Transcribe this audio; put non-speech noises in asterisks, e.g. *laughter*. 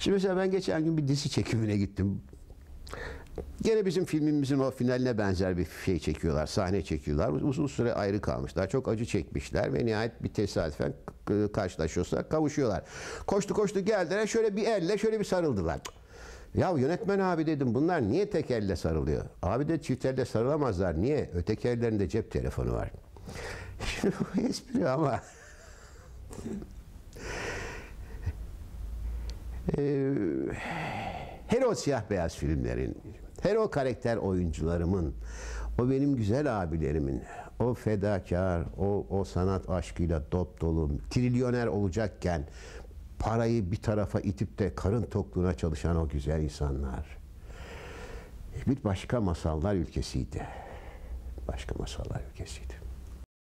Şimdi mesela ben geçen gün bir dizi çekimine gittim. Gene bizim filmimizin o finaline benzer bir şey çekiyorlar, sahne çekiyorlar. Uzun süre ayrı kalmışlar, çok acı çekmişler ve nihayet bir tesadüfen karşılaşıyorlar, kavuşuyorlar. Koştu koştu geldiler, şöyle bir elle şöyle bir sarıldılar. Ya yönetmen abi dedim bunlar niye tek elle sarılıyor? Abi de çift elle sarılamazlar. Niye? Öteki ellerinde cep telefonu var. Şimdi bu *laughs* espri ama ee, her o siyah beyaz filmlerin, her o karakter oyuncularımın, o benim güzel abilerimin, o fedakar, o, o sanat aşkıyla dop dolu, trilyoner olacakken parayı bir tarafa itip de karın tokluğuna çalışan o güzel insanlar. Bir başka masallar ülkesiydi. Başka masallar ülkesiydi.